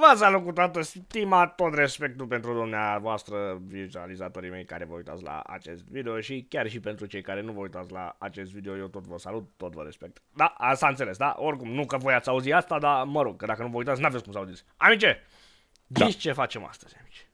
V-ați alocut toată stima, tot respectul pentru dumneavoastră vizualizatorii mei care vă uitați la acest video și chiar și pentru cei care nu vă uitați la acest video, eu tot vă salut, tot vă respect. Da, s-a înțeles, da? Oricum, nu că voi ați auzit asta, dar mă rog, că dacă nu vă uitați, n-aveți cum să auziți. Amice, da. ghiți ce facem astăzi, amici?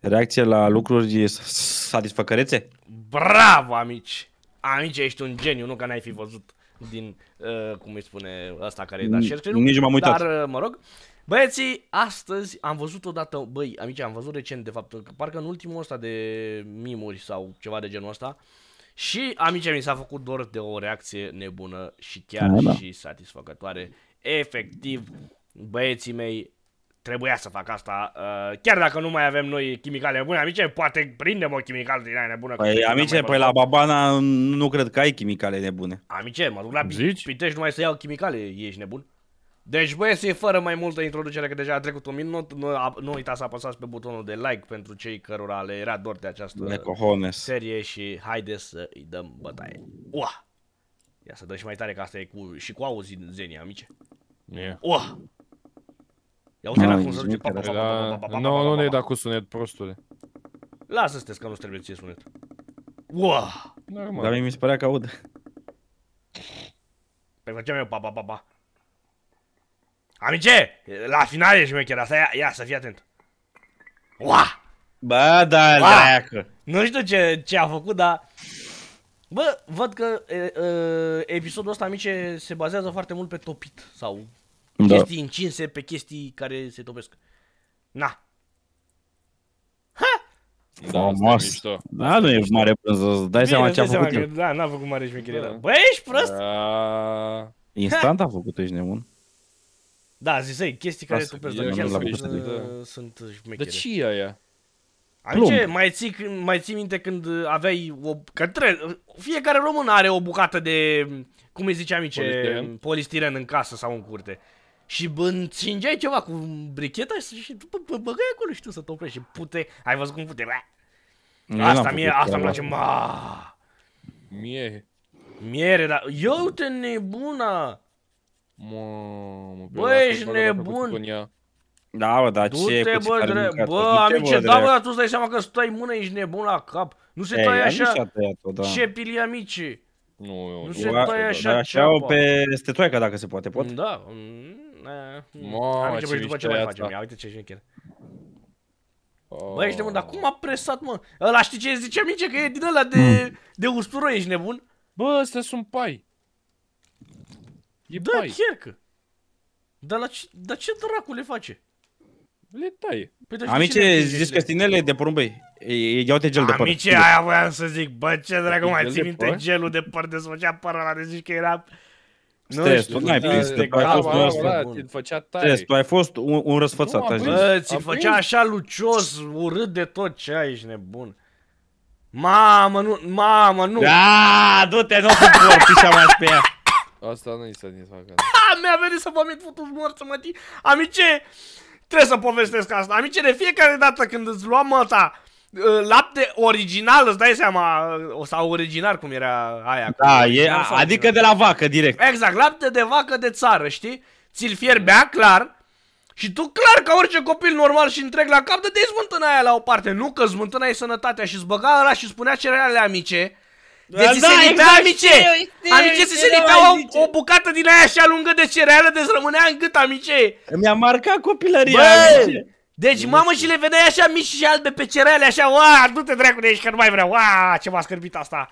Reacție la lucruri satisfăcărețe? Bravo, amici! Amice, ești un geniu, nu că n-ai fi văzut din, uh, cum îi spune asta care e dar nu? Nici m-am uitat. Dar, uh, mă rog, băieții, astăzi am văzut odată, băi, amici, am văzut recent, de fapt, parcă în ultimul ăsta de mimuri sau ceva de genul ăsta, și, amici, mi s-a făcut dor de o reacție nebună și chiar da, da. și satisfăcătoare. Efectiv, băieții mei, trebuia să fac asta. Uh, chiar dacă nu mai avem noi chimicale bune, amice, poate prindem o chimicală din aia nebună. Păi, amice, păi la Babana nu cred că ai chimicale nebune. Amice, mă duc la Zici? Pitești numai să iau chimicale, ești nebun? Deci să fără mai multă introducere, că deja a trecut un minut, nu, nu uita să apăsați pe butonul de like pentru cei cărora le era dor de această serie și haide să îi dăm bătaie. Ua! Ia să dă și mai tare, că asta e cu, și cu auzit zenia, amice. Yeah. Ua! Ia uite păi la cum Nu, nu ne-ai dat cu sunet, prostule. Lasă să că nu trebuie ție sunet. Ua! Normal. Dar mi se părea că aud. Păi făceam eu pa pa pa Amice, la final ești mecher, asta ia, ia să fii atent. Ua! Bă, da, dracu. Nu știu ce, ce a făcut, dar... Bă, văd că e, e, episodul ăsta, amice, se bazează foarte mult pe topit sau da. Chestii incinse pe chestii care se topesc. Na. Ha! Da, mișto. Da, nu e mare prânză, dai Bine, seama ce a făcut că, Da, n-a făcut mare șmecherie, da. Bă, ești prost? Da. Instant a făcut, ești nebun. Da, ei, chestii care tu pezi, nu sunt uh, șmechere. De ce aia? ce mai ții, mai ții minte când aveai o... Că tre- fiecare român are o bucată de, cum îi zice amice, polistiren. polistiren în casă sau în curte și încingeai ceva cu bricheta și, și băgai acolo și tu să te oprești și pute, ai văzut cum pute, bă. Asta mie, asta îmi place, ma. Da. Mie. Miere, dar eu te nebuna. Mă, bă, bă ești nebun. Da, bă, dar ce Du-te, bă, dre... bă, amice, da, bă, dar tu îți dai seama că stai mână, ești nebun la cap. Nu se taie așa. Da. Ce pili, amice. Nu, eu nu. se taie da. așa. Așa o pe stetoica dacă se poate, pot? Da. Eh, hmm. Mă, ce după ce mai facem? Ia uite ce șmecher. Oh. Băi, ești nebun, dar cum a presat, mă? Ăla știi ce zice mice? Că e din ăla de, hmm. de usturoi, ești nebun? Bă, ăsta sunt pai. E da, pai. chiar că. Dar, la ce, dar ce dracu le face? Le taie. Păi, Amice, zici că stinele de porumbei. Ia uite gel de păr. Amice, aia voiam să zic. Bă, ce dracu mai ții minte gelul de păr de se făcea părul ăla de zici că era... Stres, tu n-ai prins, că tu ai fost un răsfățat. Stres, tu ai fost un, un Ți făcea așa lucios, urât de tot ce ai, ești nebun. Mamă, nu, mamă, nu! Da, du-te, nu te vor pișa mai pe ea. Asta nu-i să facă. Mi-a venit să vomit futul mort să mă tii. Amice, trebuie să povestesc asta. Amice, de fiecare dată când îți luam măta, Ă, lapte original, îți dai seama, ă, sau original, cum era aia. Da, cum, e, sau, adică de la vacă direct. Exact, lapte de vacă de țară, știi? Ți-l fierbea, clar, și tu clar ca orice copil normal și întreg la cap, dădeai smântâna aia la o parte. Nu că smântâna e sănătatea și zbăga ăla și spunea cerealele amice. Da, deci da, se lipea exact, amice. Știu, amice se lipea o, o, bucată din aia așa lungă de cereală, deci rămânea în gât amice. Mi-a marcat copilăria. Bă, amice. Deci, mamă, și le vedeai așa mici și albe pe cerele, așa, uaa, du-te dracu de aici că nu mai vreau, uaa, ce m-a scârbit asta.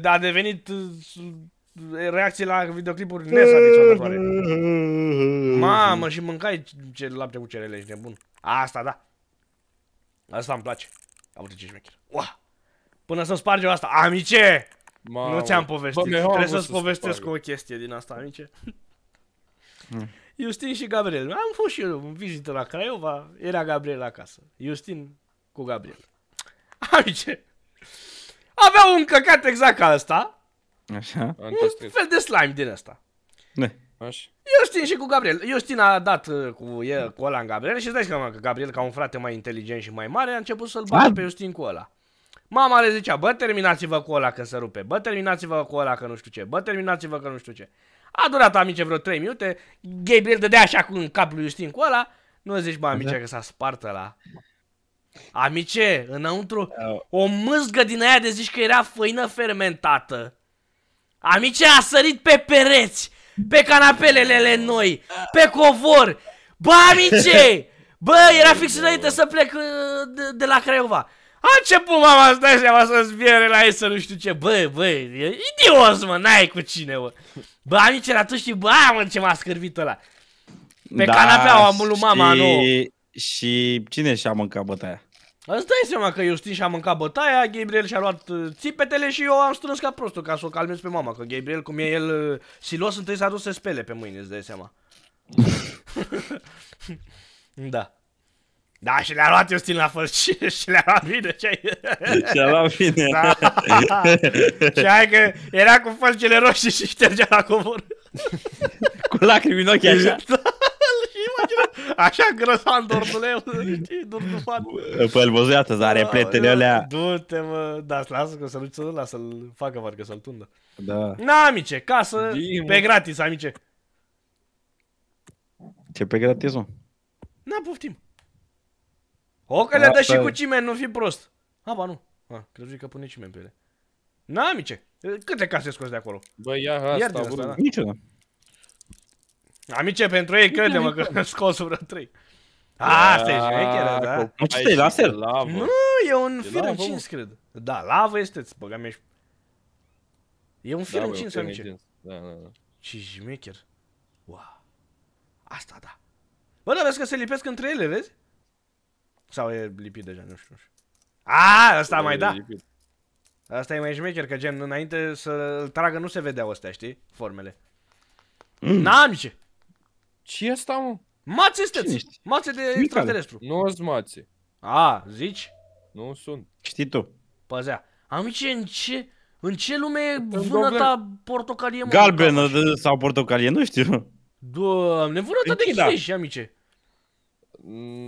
da, a devenit uh, reacție la videoclipuri nesatisfăcătoare. Mamă, și mâncai ce lapte cu cerele, ești nebun. Asta, da. Asta îmi place. Uite ce șmecher. Uah! Până să spargem asta. Amice! Nu ți-am povestit. Trebuie să-ți povestesc o chestie din asta, amice. Mm. Iustin și Gabriel. Am fost și eu în vizită la Craiova, era Gabriel acasă. Iustin cu Gabriel. Amice, avea un căcat exact ca ăsta. Așa. Un fel de slime din ăsta. Ne. Așa. Iustin și cu Gabriel. Iustin a dat uh, cu, el, cu ăla în Gabriel și îți dai că Gabriel, ca un frate mai inteligent și mai mare, a început să-l bată pe Iustin cu ăla. Mama le zicea, bă, terminați-vă cu ăla când se rupe, bă, terminați-vă cu ăla că nu știu ce, bă, terminați-vă că nu știu ce. A durat, amice, vreo 3 minute. Gabriel dădea așa cu în cap lui Justin cu ăla. Nu zici, bă, amice, da. că s-a spart la. Amice, înăuntru, da, o mâzgă din aia de zici că era făină fermentată. Amice, a sărit pe pereți, pe canapelele noi, pe covor. Bă, amice! Bă, era fix înainte să plec uh, de, de la Craiova. A pun mama să dai seama să-ți viere la ei să nu știu ce. Bă, bă, e idios, mă, n-ai cu cine, mă. Bă, nici era tu și bă, mă, ce m-a scârbit ăla. Pe da, canapea am lui mama și... Și cine și-a mâncat bătaia? Îți dai seama că Justin și-a mâncat bătaia, Gabriel și-a luat uh, țipetele și eu am strâns ca prostul ca să o calmez pe mama, că Gabriel, cum e el uh, silos, întâi s-a dus să spele pe mâine, îți dai seama. da. Da, și le-a luat Justin la fel și, și le-a luat bine. Ce ai... Și-a luat bine. Da. și hai că era cu fălcile roșii și ștergea la covor. cu lacrimi în ochi așa. Da. Așa grăsan dorduleu, păi îl văzui atât dar pletele alea. Du-te, mă, da, lasă că să nu ți lasă-l facă, parcă să-l tundă. Da. Na, amice, casă, pe gratis, amice. Ce pe gratis, mă? Na, poftim. O, că le-a dat și cu cimen, nu fi prost. A, ba nu. A, crezi că pune cimen pe ele. Na, mice, câte case scoți de acolo? Bă, ia asta, asta asta da. Niciuna. Amice, pentru ei, crede-mă că scos vreo 3. Asta e șmecheră, ah, da? Nu, ce e laser? Nu, e un fir încins, cred. Da, lavă este, îți băgam ești... E un fir încins, da, amice. Da, da, da. Ce șmecher. Wow. Asta da. Bă, dar vezi că se lipesc între ele, vezi? Sau e lipit deja, nu știu. A, asta mai da. Lipit. Asta e mai șmecher, că gen, înainte să-l tragă nu se vedeau astea, știi? Formele. Mm. N-am ce. Ce asta, mă? Mațe sunteți! Mațe de extraterestru. Nu sunt mațe. A, zici? Nu sunt. Știi tu. Păzea. Amice, în ce... În ce lume e vânăta portocalie? Galbenă sau portocalie, nu știu. Doamne, vânăta de chestii, amice.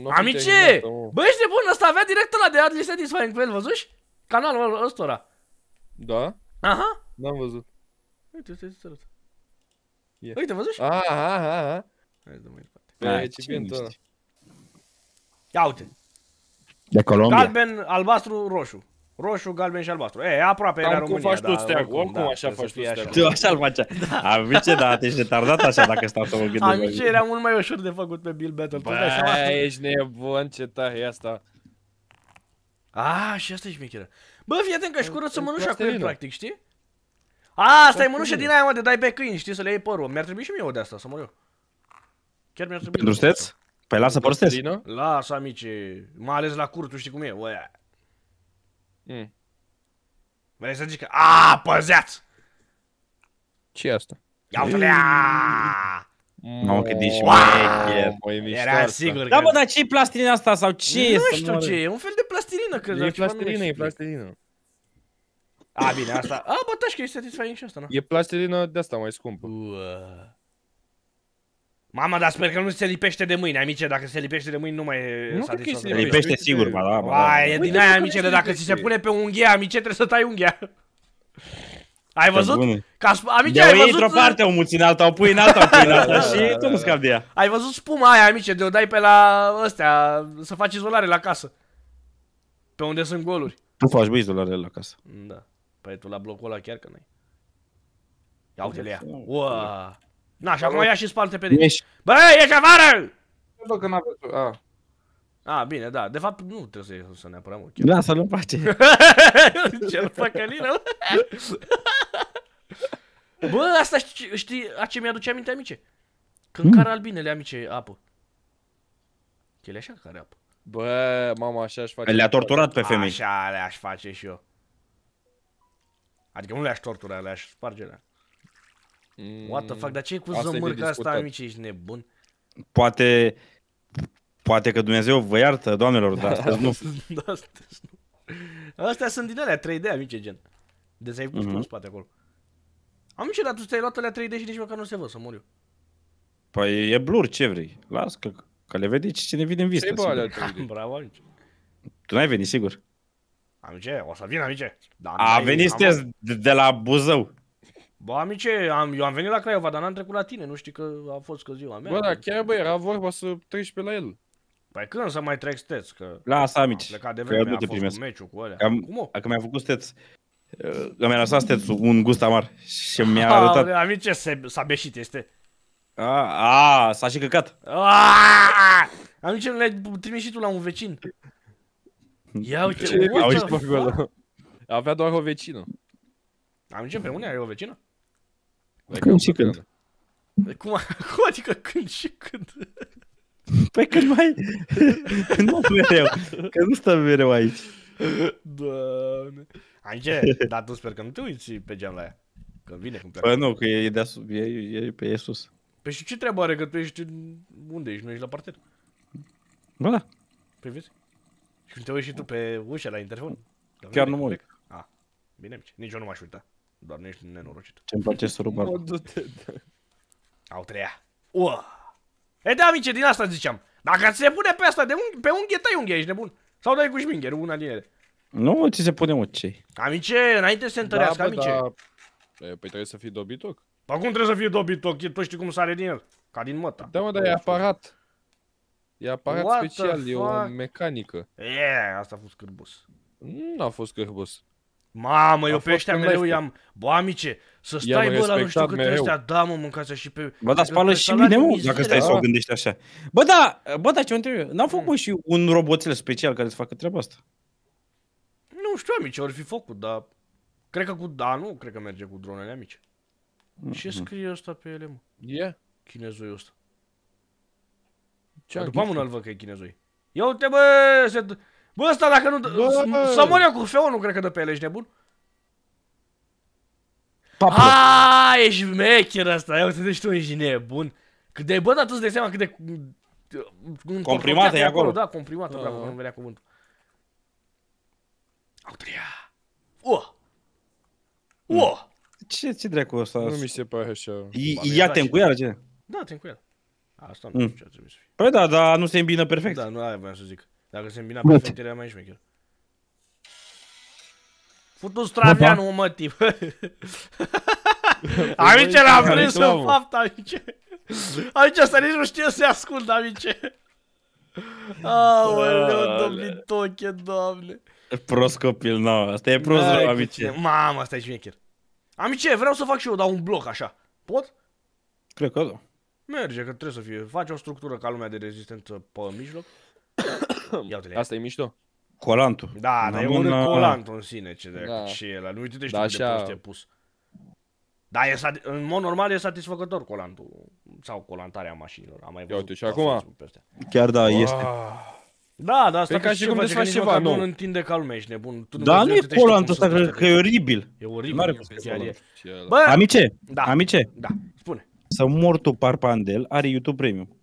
Amice! Bă, ești nebun, ăsta avea direct la de Adli Satisfying pe el, văzuși? Canalul ăstora. Da? Aha. N-am văzut. Uite, uite, uite, uite. Yeah. Uite, văzuși? Aha, aha, aha. Hai să mai departe. Pe recipientul ăla. Ia uite. De Colombia. Galben, albastru, roșu. Roșu, galben și albastru. E, aproape Cam era România. faci tu da, steagul, oricum, oricum da, așa faci tu așa. Tu așa l facea. Da. Amice, da, te ai retardat așa dacă stau să mă gândesc. Amice, era mult mai ușor de făcut pe Bill Battle. Bă, ești nebun, ce tare e asta. A, și asta e șmecheră. Bă, fii atent că își curăță mânușa cu el, practic, știi? A, asta e mânușa din aia, mă, de dai pe câini, știi, să le iei părul. Mi-ar trebui și mie o de asta, să mor eu. Chiar mi-ar trebui. Pentru steț? Păi lasă părul steț. Lasă, amice. Mai ales la cur, tu știi cum e. Oia. Mm. Vrei să zic că... Aaa, păzeați! ce asta? Ia Mă Mamă, cât de șmecher, Era sigur Da, bă, dar ce i plastilina asta sau ce e? Nu știu ce e, un fel de plastilină, cred. E plastilină, e plastilină. A, bine, asta... A, bă, tași că e satisfying și asta, nu? E plastilină de asta mai scumpă. Uuuu. Mama, dar sper că nu se lipește de mâine, amice, dacă se lipește de mâine nu mai e Nu că se lipește, lipește păi, sigur, ba da, ba da. e din aia, amice, de dacă ți se pune pe unghia, amice, trebuie să tai unghia. Ai văzut? Ca, amice, ai văzut? într-o uh, parte, o muți în alta, o pui în alta, o pui în alta da, și da, tu da, nu scapi de ea. Ai văzut spuma aia, amice, de o dai pe la ăstea, să faci izolare la casă. Pe unde sunt goluri. Tu faci, bă, izolare la casă. Da. Păi tu la blocul ăla chiar că n-ai. Ia uite-le ea. Uaa. Na, și acum ia și spalte pe din. Bă, ești afară! Bă, că n-aveți... A. A, bine, da. De fapt, nu trebuie să, să ne apărăm Da să l în pace. Ce-l păcălină, Bă, asta știi, știi a ce mi-aduce aminte, amice? Când mm. care hmm. albinele, amice, apă. Ele așa care apă. Bă, mama, așa aș face. Le-a torturat pe femei. Așa le-aș face și eu. Adică nu le-aș tortura, le-aș sparge le Mm, What the fuck, dar ce e cu zămârca asta, amici, ești nebun? Poate, poate că Dumnezeu vă iartă, doamnelor, dar astăzi nu. da, astăzi nu. Astea sunt din alea 3D, amice, gen. De să ai pus mm-hmm. spate acolo. Amice, dar tu ți-ai luat alea 3D și nici măcar nu se văd, să mor eu. Păi e blur, ce vrei? Las că, că le vede și cine vine în vistă. d Bravo, amice. Tu n-ai venit, sigur. Amice, o să vin, amice. Dar A venit de la Buzău. Bă, amice, am, eu am venit la Craiova, dar n-am trecut la tine, nu știi că a fost că ziua mea. Bă, da, chiar bă, era vorba să treci pe la el. Păi când să mai trec steț? Că Lasă, amici. Am plecat de vreme, eu nu te primesc. Cu meciul cu alea. Am, Cum? Că mi-a făcut steț. Că mi-a lăsat steț un gust amar și mi-a arătat. Amice, s-a beșit, este. A, a, s-a și căcat. Amice, nu l-ai trimis și tu la un vecin. Ia uite, ce, uite, Avea doar o vecină. Amice, pe unde ai o vecină? Când, când și când. când. Cum, păi cum adică când și când? Păi când mai... nu mereu, că nu stăm mereu aici. Doamne. Ange, dar tu sper că nu te uiți pe geam la ea. Că vine cum pleacă. Păi nu, că e, de e, e pe e sus. Păi și ce treabă are că tu ești... Unde ești? Nu ești la parter? Bă, da. Păi vezi? Și când te uiți și tu pe ușa la interfon. Chiar nu mă uit. Ah, bine, Nici eu nu m-aș uita. Doar nu ești nenorocit. Ce-mi place să rup da. Au treia. Ua! E da, amice, din asta ziceam. Dacă ți se pune pe asta, de pe unghie, tai unghie, ești nebun. Sau dai cu șmingher, una din ele. Nu, ți se pune ocei. Amice, înainte să se da, întărească, da, amice. Da. Păi trebuie să fii dobitoc. Păi cum trebuie să fii dobitoc? Tu știi cum sare din el. Ca din măta. Da, mă, dar e aparat. E aparat What special, e o mecanică. E, yeah, asta a fost cârbus. Nu a fost cârbus. Mamă, eu pe ăștia mereu i-am... Bă, amice, să stai, bă, la nu știu câte ăștia, da, mă, mâncați și pe... Bă, dar adică spală și mine, mă, dacă stai să o gândești așa. Bă, da, bă, da, ce mă întreb N-am făcut, hmm. și un roboțel special care să facă treaba asta. Nu știu, amice, ori fi făcut, dar... Cred că cu... Da, nu, cred că merge cu dronele amice. Ce hmm, hmm. scrie ăsta pe ele, mă? Yeah. Chinezoiul ăsta. după mână l văd că e chinezoi. Ia uite, bă, se... Bă, ăsta dacă nu... Să mor eu cu feu, nu cred că dă pe el, ești nebun? Papu. A, ești mecher ăsta, ia uite, tu ești nebun. Cât de, bă, dar tu îți dai seama cât de... Comprimată e acolo. Da, comprimată, uh. Da, bravo, da, da. nu venea cuvântul. Austria. Uh. Uh. Ce, ce dracu ăsta? Nu mi se pare așa. Ia te cu el, ce? Da, te cu el. Asta nu mm. ce ar trebui să fie. Păi da, dar nu se îmbină perfect. Da, nu are voia să zic. Dacă se îmbina era mai șmecher. Futu Stravianu, da. mă, tip. amice, l-am prins în fapt, amice. Amice, asta nici nu știe să-i ascult, amice. Aoleu, domnul Toche, doamne. Prost copil, nu, asta e prost, amici. amice. Mamă, asta e șmecher. Amice, vreau să fac și eu, dar un bloc așa. Pot? Cred că da. Merge, că trebuie să fie. Face o structură ca lumea de rezistență pe mijloc. Ia Asta e mișto. Colantul. Da, dar e un la... în sine, ce de da. ce Nu uite-te da, așa... de prost e pus. Da, e în mod normal e satisfăcător colantul sau colantarea mașinilor. Am mai văzut. Uite, și acum. Chiar da, este. Da, da, asta păi ca și cum desfaci ceva nu. Nu întinde calme, ești nebun. Tu da, nu e colantul ăsta, cred că e oribil. E oribil, e Bă, amice, da. amice. Da, spune. Să mor tu parpandel are YouTube Premium.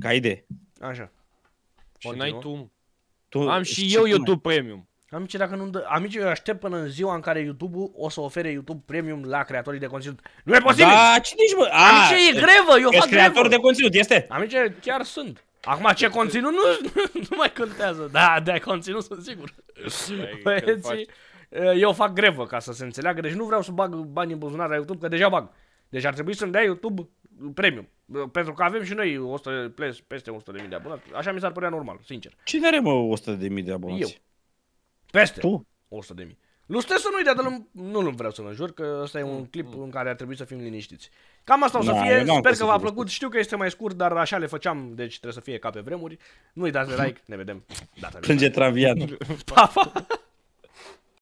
Ca idee. Așa. Și n-ai tu. tu. Am și eu YouTube Premium. Amici, dacă nu Amici, eu aștept până în ziua în care youtube o să ofere YouTube Premium la creatorii de conținut. Nu e posibil! Da, ce nici bă? A, Amici, e grevă, eu fac creator grevă. de conținut, este? Amici, chiar sunt. Acum, ce conținut nu, nu mai contează. Da, de conținut sunt sigur. Băieții, eh, eu fac grevă ca să se înțeleagă, deci nu vreau să bag bani în buzunar la YouTube, că deja bag. Deci ar trebui să-mi dea YouTube Premium. Pentru că avem și noi 100, peste 100.000 de abonați. Așa mi s-ar părea normal, sincer. Cine are, mă, 100.000 de abonați? Eu. Peste tu? 100.000. Lustesul nu-i de nu-l nu vreau să-l înjur, că ăsta e un mm, clip mm. în care ar trebui să fim liniștiți. Cam asta o să fie, sper că v-a plăcut, știu că este mai scurt, dar așa le făceam, deci trebuie să fie ca pe vremuri. Nu-i dați de like, ne vedem data Plânge traviat. Pa, pa!